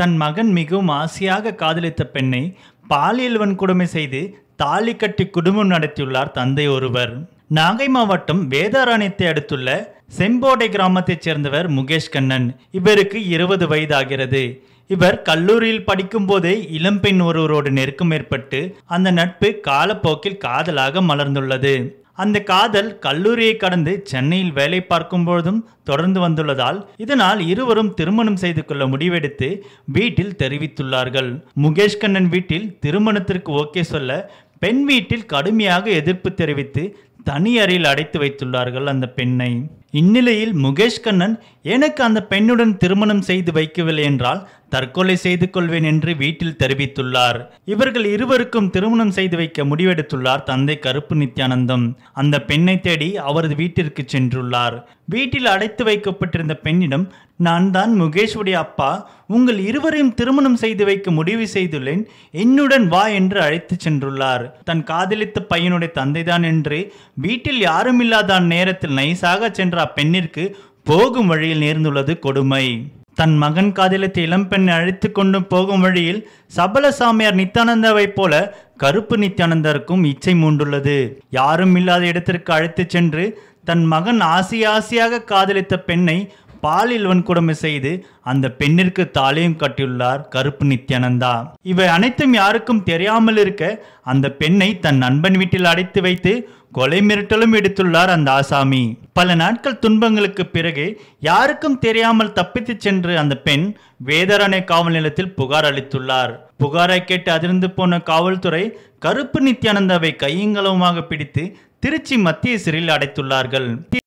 தன் மகன் மிகவும் ஆசையாக காதலித்த பெண்ணை பாலியல் வன்கொடுமை செய்து தாலி கட்டி குடும்பம் நடத்தியுள்ளார் தந்தை ஒருவர் நாகை மாவட்டம் வேதாராணியத்தை அடுத்துள்ள செம்போடை கிராமத்தைச் சேர்ந்தவர் முகேஷ் கண்ணன் இவருக்கு இருபது வயதாகிறது இவர் கல்லூரியில் படிக்கும்போதே இளம்பெண் ஒருவரோடு நெருக்கம் ஏற்பட்டு அந்த நட்பு காலப்போக்கில் காதலாக மலர்ந்துள்ளது அந்த காதல் கல்லூரியை கடந்து சென்னையில் வேலை பார்க்கும் பொழுதும் தொடர்ந்து வந்துள்ளதால் இதனால் இருவரும் திருமணம் செய்து கொள்ள முடிவெடுத்து வீட்டில் தெரிவித்துள்ளார்கள் முகேஷ் கண்ணன் வீட்டில் திருமணத்திற்கு ஓகே சொல்ல பெண் வீட்டில் கடுமையாக எதிர்ப்பு தெரிவித்து தனி அறையில் அடைத்து வைத்துள்ளார்கள் அந்த பெண்ணை இந்நிலையில் முகேஷ் கண்ணன் எனக்கு அந்த பெண்ணுடன் திருமணம் செய்து வைக்கவில்லை என்றால் தற்கொலை செய்து கொள்வேன் என்று வீட்டில் தெரிவித்துள்ளார் இவர்கள் இருவருக்கும் திருமணம் செய்து வைக்க முடிவெடுத்துள்ளார் தந்தை கருப்பு நித்யானந்தம் அந்த பெண்ணை தேடி அவரது வீட்டிற்கு சென்றுள்ளார் வீட்டில் அடைத்து வைக்கப்பட்டிருந்த பெண்ணிடம் நான் தான் முகேஷுடைய அப்பா உங்கள் இருவரையும் திருமணம் செய்து வைக்க முடிவு செய்துள்ளேன் என்னுடன் வா என்று அழைத்து சென்றுள்ளார் தன் காதலித்த பையனுடைய தந்தைதான் என்று வீட்டில் யாரும் இல்லாத நேரத்தில் நைசாக சென்ற அப்பெண்ணிற்கு போகும் வழியில் நேர்ந்துள்ளது கொடுமை தன் மகன் காதலித்து இளம்பெண்ணை அழைத்து கொண்டு போகும் வழியில் சபல சாமியார் நித்யானந்தாவைப் போல கருப்பு நித்தியானந்தருக்கும் இச்சை மூண்டுள்ளது யாரும் இல்லாத இடத்திற்கு அழைத்து சென்று தன் மகன் ஆசி ஆசியாக காதலித்த பெண்ணை பாலில் வன்கொடுமை செய்து அந்த பெண்ணிற்கு தாலியும் கட்டியுள்ளார் கருப்பு நித்யானந்தா இவை அனைத்தும் யாருக்கும் தெரியாமல் இருக்க அந்த பெண்ணை தன் நண்பன் வீட்டில் அடைத்து வைத்து கொலை மிரட்டலும் எடுத்துள்ளார் அந்த ஆசாமி பல நாட்கள் துன்பங்களுக்கு பிறகு யாருக்கும் தெரியாமல் தப்பித்து சென்று அந்த பெண் வேதரணை காவல் நிலையத்தில் புகார் அளித்துள்ளார் புகாரை கேட்டு அதிர்ந்து போன காவல்துறை கருப்பு நித்யானந்தாவை கையங்கலவுமாக பிடித்து திருச்சி மத்திய சிறையில் அடைத்துள்ளார்கள்